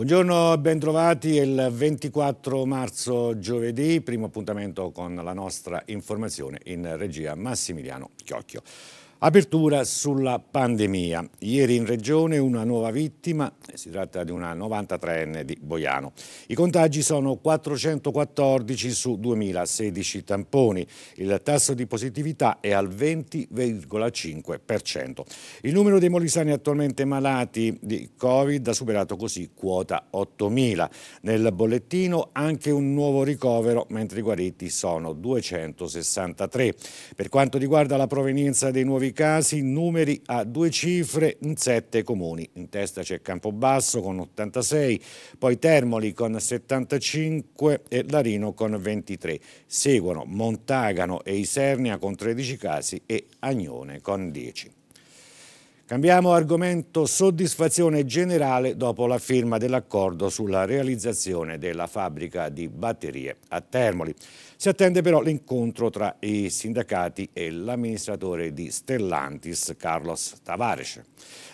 Buongiorno e È il 24 marzo giovedì, primo appuntamento con la nostra informazione in regia Massimiliano Chiocchio. Apertura sulla pandemia. Ieri in regione una nuova vittima, eh, si tratta di una 93enne di Boiano. I contagi sono 414 su 2016 tamponi. Il tasso di positività è al 20,5%. Il numero dei molisani attualmente malati di Covid ha superato così quota 8.000. Nel bollettino anche un nuovo ricovero, mentre i guariti sono 263. Per quanto riguarda la provenienza dei nuovi nuovi casi, numeri a due cifre in sette comuni. In testa c'è Campobasso con 86, poi Termoli con 75 e Larino con 23. Seguono Montagano e Isernia con 13 casi e Agnone con 10. Cambiamo argomento soddisfazione generale dopo la firma dell'accordo sulla realizzazione della fabbrica di batterie a Termoli. Si attende però l'incontro tra i sindacati e l'amministratore di Stellantis, Carlos Tavares.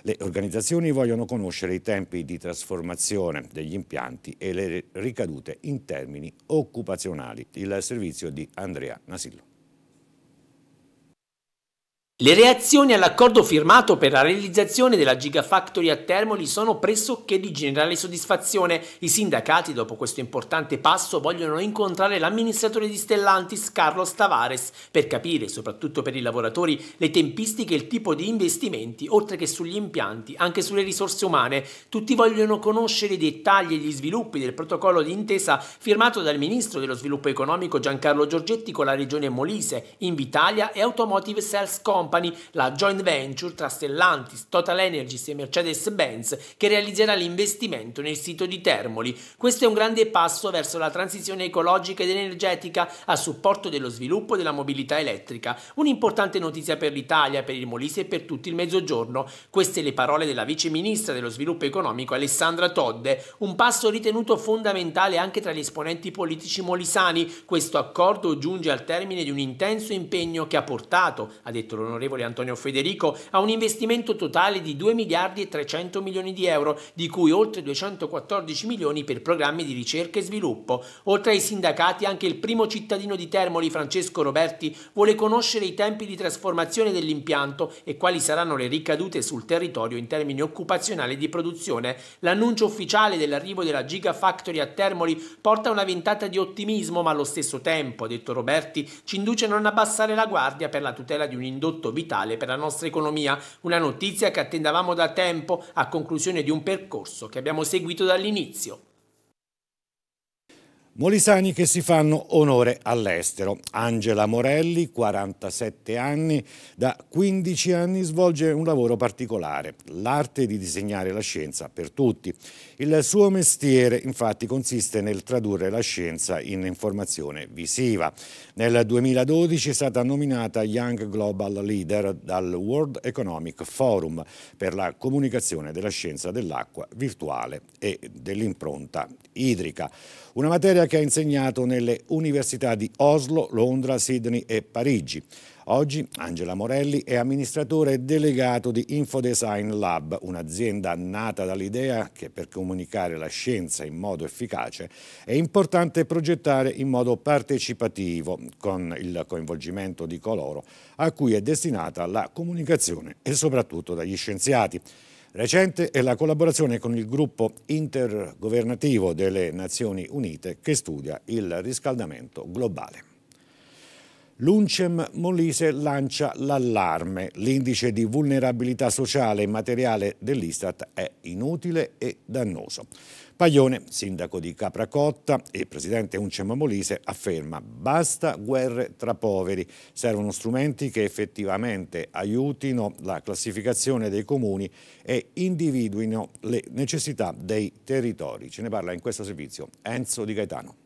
Le organizzazioni vogliono conoscere i tempi di trasformazione degli impianti e le ricadute in termini occupazionali. Il servizio di Andrea Nasillo. Le reazioni all'accordo firmato per la realizzazione della Gigafactory a Termoli sono pressoché di generale soddisfazione. I sindacati, dopo questo importante passo, vogliono incontrare l'amministratore di Stellantis, Carlos Tavares, per capire, soprattutto per i lavoratori, le tempistiche e il tipo di investimenti, oltre che sugli impianti, anche sulle risorse umane. Tutti vogliono conoscere i dettagli e gli sviluppi del protocollo di intesa firmato dal ministro dello sviluppo economico Giancarlo Giorgetti con la regione Molise, Invitalia e Automotive Sales Com Company, la joint venture tra Stellantis, Total Energies e Mercedes-Benz che realizzerà l'investimento nel sito di Termoli. Questo è un grande passo verso la transizione ecologica ed energetica a supporto dello sviluppo della mobilità elettrica, un'importante notizia per l'Italia, per il Molise e per tutto il Mezzogiorno. Queste le parole della vice ministra dello sviluppo economico Alessandra Todde, un passo ritenuto fondamentale anche tra gli esponenti politici molisani. Questo accordo giunge al termine di un intenso impegno che ha portato, ha detto l'onorevole l'onorevole Antonio Federico, a un investimento totale di 2 miliardi e 300 milioni di euro, di cui oltre 214 milioni per programmi di ricerca e sviluppo. Oltre ai sindacati, anche il primo cittadino di Termoli, Francesco Roberti, vuole conoscere i tempi di trasformazione dell'impianto e quali saranno le ricadute sul territorio in termini occupazionali e di produzione. L'annuncio ufficiale dell'arrivo della Gigafactory a Termoli porta una ventata di ottimismo, ma allo stesso tempo, ha detto Roberti, ci induce a non abbassare la guardia per la tutela di un indotto soprattutto vitale per la nostra economia, una notizia che attendavamo da tempo a conclusione di un percorso che abbiamo seguito dall'inizio. Molisani che si fanno onore all'estero. Angela Morelli, 47 anni, da 15 anni svolge un lavoro particolare, l'arte di disegnare la scienza per tutti. Il suo mestiere infatti consiste nel tradurre la scienza in informazione visiva. Nel 2012 è stata nominata Young Global Leader dal World Economic Forum per la comunicazione della scienza dell'acqua virtuale e dell'impronta idrica. Una materia che ha insegnato nelle università di Oslo, Londra, Sydney e Parigi. Oggi Angela Morelli è amministratore delegato di Infodesign Lab, un'azienda nata dall'idea che per comunicare la scienza in modo efficace è importante progettare in modo partecipativo con il coinvolgimento di coloro a cui è destinata la comunicazione e soprattutto dagli scienziati. Recente è la collaborazione con il gruppo intergovernativo delle Nazioni Unite che studia il riscaldamento globale. L'Uncem Molise lancia l'allarme. L'indice di vulnerabilità sociale e materiale dell'Istat è inutile e dannoso. Paglione, sindaco di Capracotta e presidente Uncem Molise, afferma basta guerre tra poveri, servono strumenti che effettivamente aiutino la classificazione dei comuni e individuino le necessità dei territori. Ce ne parla in questo servizio Enzo Di Gaetano.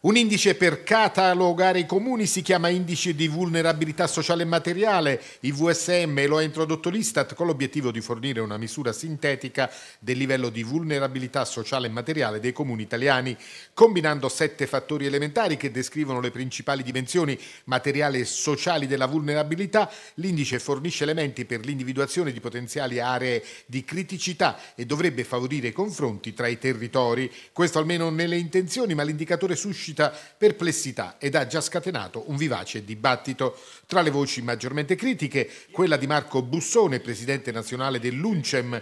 Un indice per catalogare i comuni si chiama Indice di vulnerabilità sociale e materiale, IVSM, e lo ha introdotto l'Istat con l'obiettivo di fornire una misura sintetica del livello di vulnerabilità sociale e materiale dei comuni italiani, combinando sette fattori elementari che descrivono le principali dimensioni materiali e sociali della vulnerabilità. L'indice fornisce elementi per l'individuazione di potenziali aree di criticità e dovrebbe favorire i confronti tra i territori. Questo almeno nelle intenzioni, ma l'indicatore suscita suscita perplessità ed ha già scatenato un vivace dibattito. Tra le voci maggiormente critiche, quella di Marco Bussone, presidente nazionale dell'UNCEM,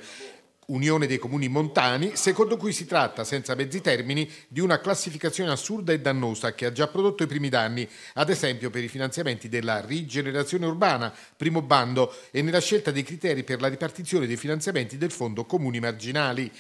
Unione dei Comuni Montani, secondo cui si tratta, senza mezzi termini, di una classificazione assurda e dannosa che ha già prodotto i primi danni, ad esempio per i finanziamenti della rigenerazione urbana, primo bando, e nella scelta dei criteri per la ripartizione dei finanziamenti del Fondo Comuni Marginali.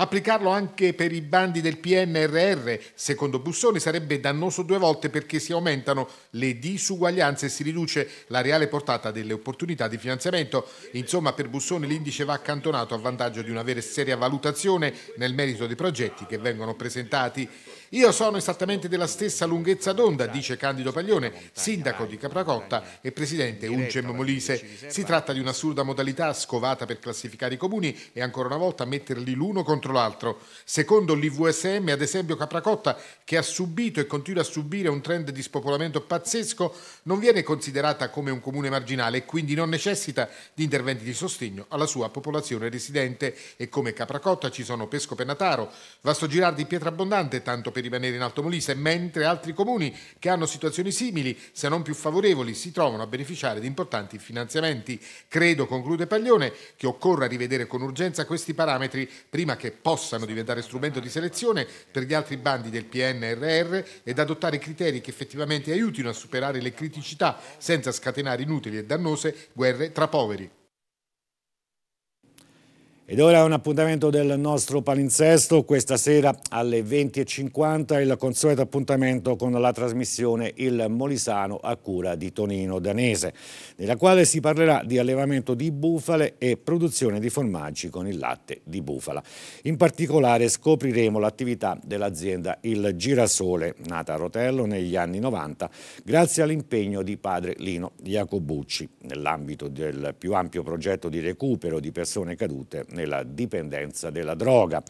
Applicarlo anche per i bandi del PNRR, secondo Bussoni, sarebbe dannoso due volte perché si aumentano le disuguaglianze e si riduce la reale portata delle opportunità di finanziamento. Insomma, per Bussoni l'indice va accantonato a vantaggio di una vera e seria valutazione nel merito dei progetti che vengono presentati. Io sono esattamente della stessa lunghezza d'onda, dice Candido Paglione, sindaco di Capracotta e presidente Uncem Molise. Si tratta di un'assurda modalità scovata per classificare i comuni e ancora una volta metterli l'uno contro l'altro. Secondo l'IVSM, ad esempio, Capracotta, che ha subito e continua a subire un trend di spopolamento pazzesco, non viene considerata come un comune marginale e quindi non necessita di interventi di sostegno alla sua popolazione residente. E come Capracotta ci sono Pesco Pennataro, Vasto Girardi Pietra Abbondante, tanto per per rimanere in Alto Molise, mentre altri comuni che hanno situazioni simili, se non più favorevoli, si trovano a beneficiare di importanti finanziamenti. Credo, conclude Paglione, che occorra rivedere con urgenza questi parametri prima che possano diventare strumento di selezione per gli altri bandi del PNRR ed adottare criteri che effettivamente aiutino a superare le criticità senza scatenare inutili e dannose guerre tra poveri. Ed ora un appuntamento del nostro palinsesto, questa sera alle 20.50 il consueto appuntamento con la trasmissione Il Molisano a cura di Tonino Danese, nella quale si parlerà di allevamento di bufale e produzione di formaggi con il latte di bufala. In particolare scopriremo l'attività dell'azienda Il Girasole, nata a Rotello negli anni 90, grazie all'impegno di padre Lino Jacobucci, nell'ambito del più ampio progetto di recupero di persone cadute nella dipendenza della droga.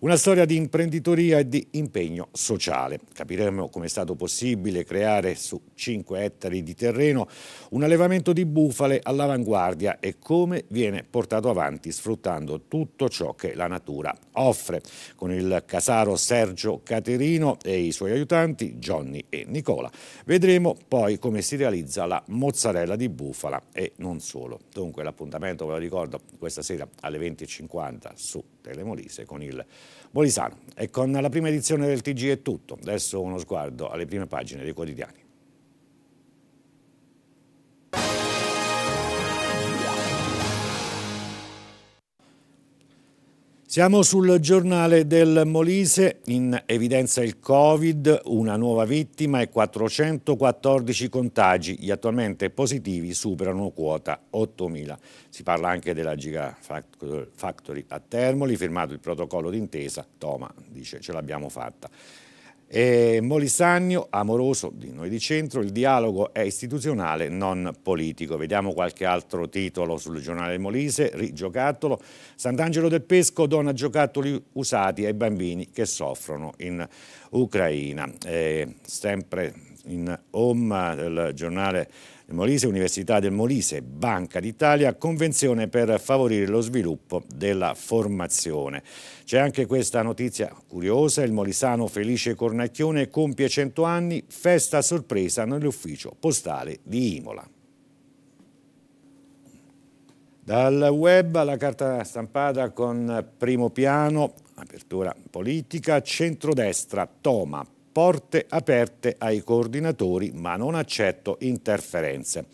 Una storia di imprenditoria e di impegno sociale. Capiremo come è stato possibile creare su 5 ettari di terreno un allevamento di bufale all'avanguardia e come viene portato avanti sfruttando tutto ciò che la natura offre. Con il casaro Sergio Caterino e i suoi aiutanti Johnny e Nicola vedremo poi come si realizza la mozzarella di bufala e non solo. Dunque l'appuntamento, ve lo ricordo, questa sera alle 25 20.50 su Telemolise con il Molisano. E con la prima edizione del TG è tutto. Adesso uno sguardo alle prime pagine dei quotidiani. Siamo sul giornale del Molise, in evidenza il Covid, una nuova vittima e 414 contagi, gli attualmente positivi superano quota 8.000. Si parla anche della Giga Factory a Termoli, firmato il protocollo d'intesa, Toma dice ce l'abbiamo fatta. E Molisagno, amoroso di Noi di Centro, il dialogo è istituzionale, non politico. Vediamo qualche altro titolo sul giornale Molise, Rigiocattolo. Sant'Angelo del Pesco dona giocattoli usati ai bambini che soffrono in Ucraina. E sempre in Home del giornale Molise, Università del Molise, Banca d'Italia, convenzione per favorire lo sviluppo della formazione. C'è anche questa notizia curiosa, il molisano Felice Cornacchione compie 100 anni, festa sorpresa nell'ufficio postale di Imola. Dal web alla carta stampata con primo piano, apertura politica, centrodestra, Toma, porte aperte ai coordinatori, ma non accetto interferenze.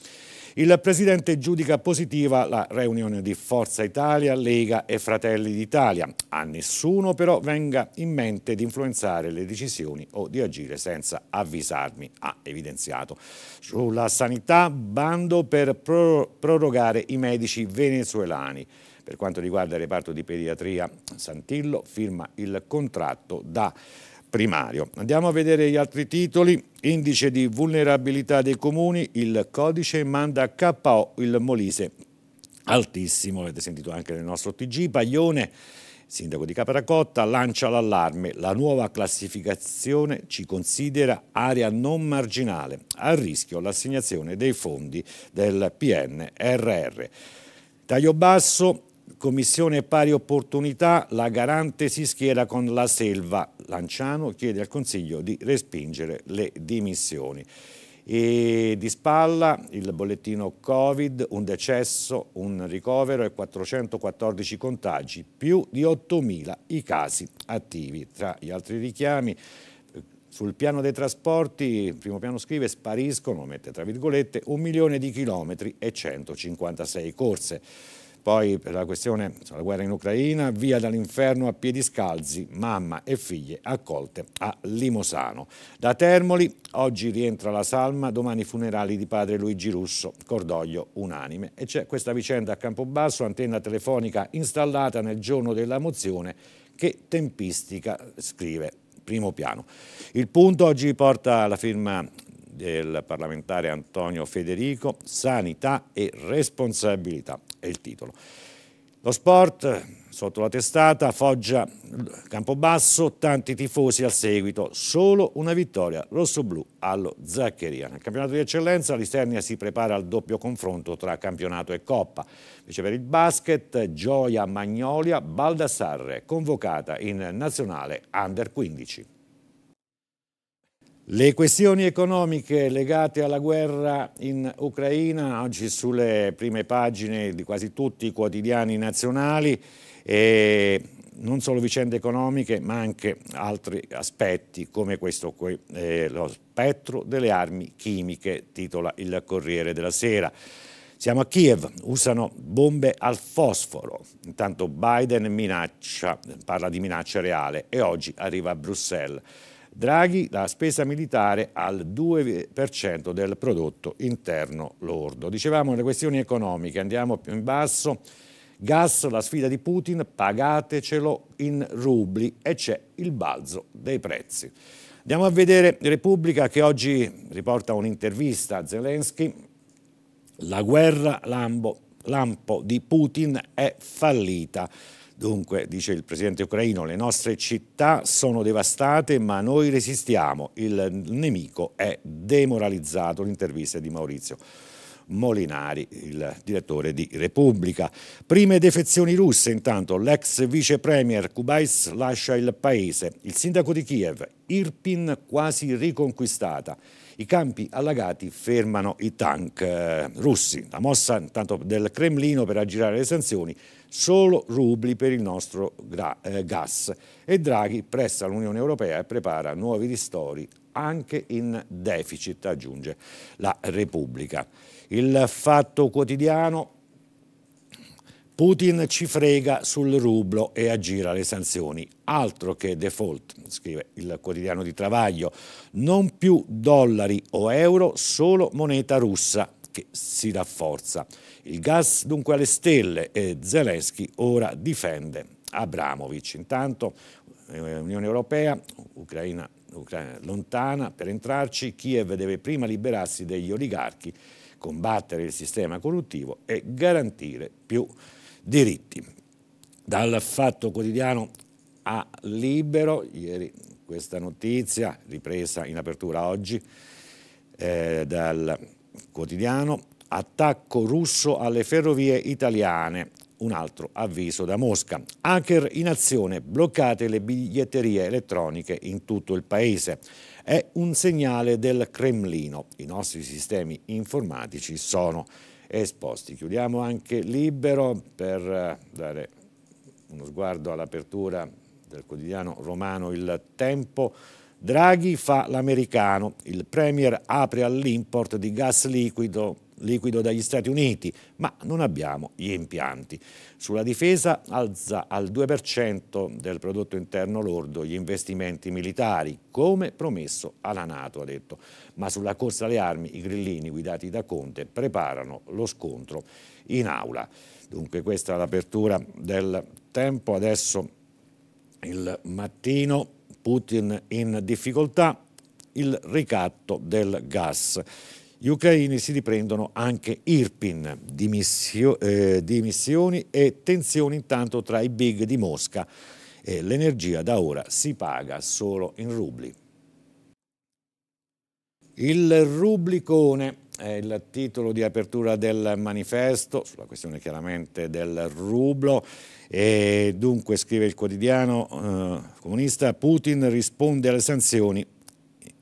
Il Presidente giudica positiva la riunione di Forza Italia, Lega e Fratelli d'Italia. A nessuno però venga in mente di influenzare le decisioni o di agire senza avvisarmi, ha evidenziato. Sulla sanità, bando per prorogare i medici venezuelani. Per quanto riguarda il reparto di pediatria, Santillo firma il contratto da primario. Andiamo a vedere gli altri titoli. Indice di vulnerabilità dei comuni, il codice manda a KO il Molise, altissimo, avete sentito anche nel nostro TG, Paglione sindaco di Caparacotta, lancia l'allarme. La nuova classificazione ci considera area non marginale, a rischio l'assegnazione dei fondi del PNRR. Taglio basso, Commissione Pari Opportunità, la garante si schiera con la selva. Lanciano chiede al Consiglio di respingere le dimissioni. E di spalla il bollettino Covid, un decesso, un ricovero e 414 contagi, più di 8.000 i casi attivi. Tra gli altri richiami sul piano dei trasporti, il primo piano scrive, spariscono, mette tra virgolette, un milione di chilometri e 156 corse poi per la questione sulla guerra in Ucraina, via dall'inferno a piedi scalzi, mamma e figlie accolte a Limosano. Da Termoli oggi rientra la salma, domani i funerali di padre Luigi Russo, cordoglio unanime. E c'è questa vicenda a Campobasso, antenna telefonica installata nel giorno della mozione che tempistica scrive primo piano. Il punto oggi porta la firma del parlamentare Antonio Federico, sanità e responsabilità è il titolo. Lo sport, sotto la testata, Foggia, Campobasso, tanti tifosi al seguito, solo una vittoria rossoblù allo Zaccheria. Nel campionato di eccellenza l'Isternia si prepara al doppio confronto tra campionato e coppa. Invece per il basket, Gioia Magnolia Baldassarre, convocata in nazionale Under 15. Le questioni economiche legate alla guerra in Ucraina, oggi sulle prime pagine di quasi tutti i quotidiani nazionali, e non solo vicende economiche ma anche altri aspetti come questo qui, eh, lo spettro delle armi chimiche, titola il Corriere della Sera. Siamo a Kiev, usano bombe al fosforo. Intanto Biden minaccia, parla di minaccia reale e oggi arriva a Bruxelles Draghi la spesa militare al 2% del prodotto interno lordo. Dicevamo le questioni economiche, andiamo più in basso. Gas, la sfida di Putin, pagatecelo in rubli e c'è il balzo dei prezzi. Andiamo a vedere Repubblica che oggi riporta un'intervista a Zelensky. La guerra lambo, lampo di Putin è fallita. Dunque, dice il presidente ucraino, le nostre città sono devastate ma noi resistiamo, il nemico è demoralizzato, l'intervista di Maurizio. Molinari, il direttore di Repubblica. Prime defezioni russe, intanto l'ex vice premier Kubais lascia il paese. Il sindaco di Kiev, Irpin, quasi riconquistata. I campi allagati fermano i tank eh, russi. La mossa intanto, del Cremlino per aggirare le sanzioni, solo rubli per il nostro eh, gas. E Draghi pressa l'Unione Europea e prepara nuovi ristori anche in deficit, aggiunge la Repubblica. Il fatto quotidiano Putin ci frega sul rublo e aggira le sanzioni. Altro che default, scrive il quotidiano di Travaglio. Non più dollari o euro, solo moneta russa che si rafforza. Il gas dunque alle stelle e Zelensky ora difende Abramovic. Intanto eh, Unione Europea, Ucraina, Ucraina lontana per entrarci, Kiev deve prima liberarsi degli oligarchi, combattere il sistema corruttivo e garantire più diritti. Dal Fatto Quotidiano a Libero, ieri questa notizia ripresa in apertura oggi eh, dal quotidiano, attacco russo alle ferrovie italiane, un altro avviso da Mosca. Hacker in azione, bloccate le biglietterie elettroniche in tutto il paese. È un segnale del Cremlino, i nostri sistemi informatici sono esposti. Chiudiamo anche libero per eh, dare uno sguardo all'apertura del quotidiano romano Il Tempo. Draghi fa l'americano, il Premier apre all'import di gas liquido liquido dagli Stati Uniti, ma non abbiamo gli impianti. Sulla difesa alza al 2% del prodotto interno lordo gli investimenti militari, come promesso alla Nato, ha detto. Ma sulla corsa alle armi i grillini guidati da Conte preparano lo scontro in aula. Dunque questa è l'apertura del tempo. Adesso il mattino Putin in difficoltà, il ricatto del gas. Gli ucraini si riprendono anche Irpin, eh, dimissioni e tensioni intanto tra i big di Mosca. e l'energia da ora si paga solo in rubli. Il rublicone è il titolo di apertura del manifesto sulla questione chiaramente del rublo e dunque scrive il quotidiano eh, comunista Putin risponde alle sanzioni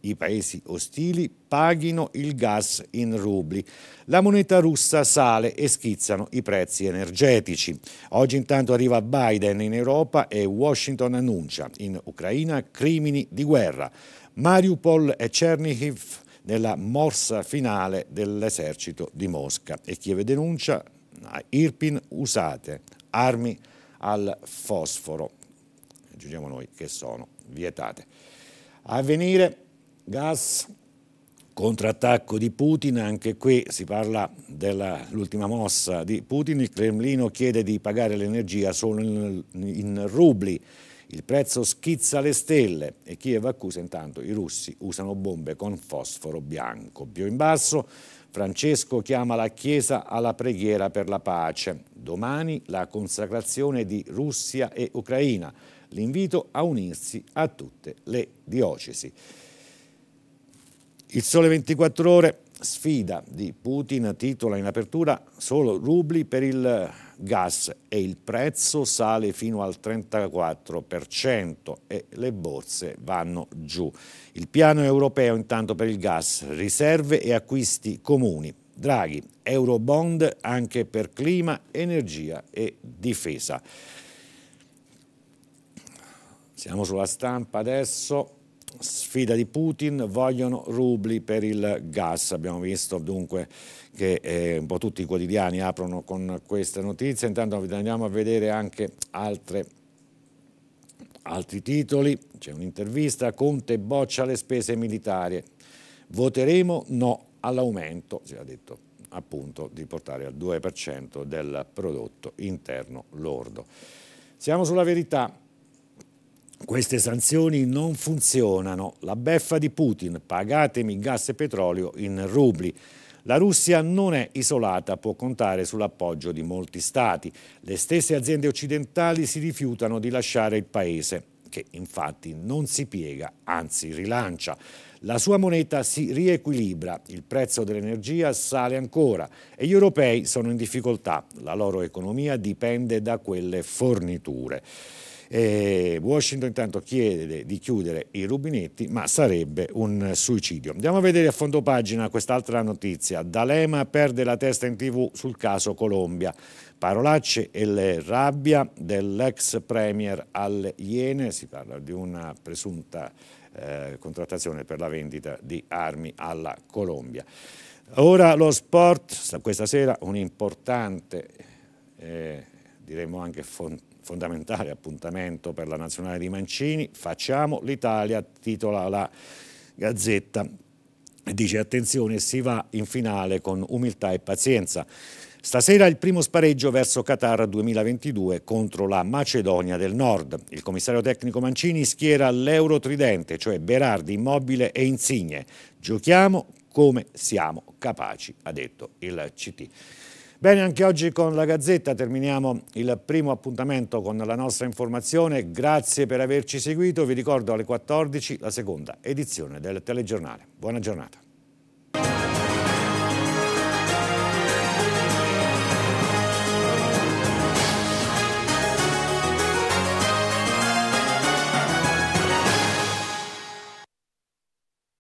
i paesi ostili paghino il gas in rubli. La moneta russa sale e schizzano i prezzi energetici. Oggi intanto arriva Biden in Europa e Washington annuncia in Ucraina crimini di guerra. Mariupol e Chernihiv nella morsa finale dell'esercito di Mosca e Kiev denuncia a ah, Irpin usate armi al fosforo, aggiungiamo noi che sono vietate. A venire gas, contrattacco di Putin, anche qui si parla dell'ultima mossa di Putin, il Cremlino chiede di pagare l'energia solo in, in rubli, il prezzo schizza le stelle e Kiev accusa intanto i russi usano bombe con fosforo bianco. Bio in basso, Francesco chiama la Chiesa alla preghiera per la pace. Domani la consacrazione di Russia e Ucraina. L'invito a unirsi a tutte le diocesi. Il Sole 24 Ore, sfida di Putin, titola in apertura solo rubli per il gas e il prezzo sale fino al 34% e le borse vanno giù. Il piano europeo intanto per il gas, riserve e acquisti comuni. Draghi, Eurobond anche per clima, energia e difesa. Siamo sulla stampa adesso sfida di Putin, vogliono rubli per il gas. Abbiamo visto dunque che eh, un po' tutti i quotidiani aprono con questa notizia. Intanto andiamo a vedere anche altre, altri titoli. C'è un'intervista, Conte boccia le spese militari. Voteremo no all'aumento, si era detto appunto di portare al 2% del prodotto interno lordo. Siamo sulla verità, queste sanzioni non funzionano. La beffa di Putin, pagatemi gas e petrolio in rubli. La Russia non è isolata, può contare sull'appoggio di molti stati. Le stesse aziende occidentali si rifiutano di lasciare il paese, che infatti non si piega, anzi rilancia. La sua moneta si riequilibra, il prezzo dell'energia sale ancora e gli europei sono in difficoltà, la loro economia dipende da quelle forniture. Eh, Washington intanto chiede di chiudere i rubinetti, ma sarebbe un suicidio. Andiamo a vedere a fondo pagina quest'altra notizia. D'Alema perde la testa in tv sul caso Colombia. Parolacce e le rabbia dell'ex premier al Iene, si parla di una presunta eh, contrattazione per la vendita di armi alla Colombia. Ora lo sport, questa sera un importante, eh, diremmo anche fonte fondamentale appuntamento per la nazionale di Mancini, facciamo l'Italia, titola la Gazzetta. Dice attenzione, si va in finale con umiltà e pazienza. Stasera il primo spareggio verso Qatar 2022 contro la Macedonia del Nord. Il commissario tecnico Mancini schiera l'Euro Tridente, cioè Berardi, Immobile e Insigne. Giochiamo come siamo capaci, ha detto il CT. Bene, anche oggi con la Gazzetta terminiamo il primo appuntamento con la nostra informazione. Grazie per averci seguito. Vi ricordo alle 14 la seconda edizione del telegiornale. Buona giornata.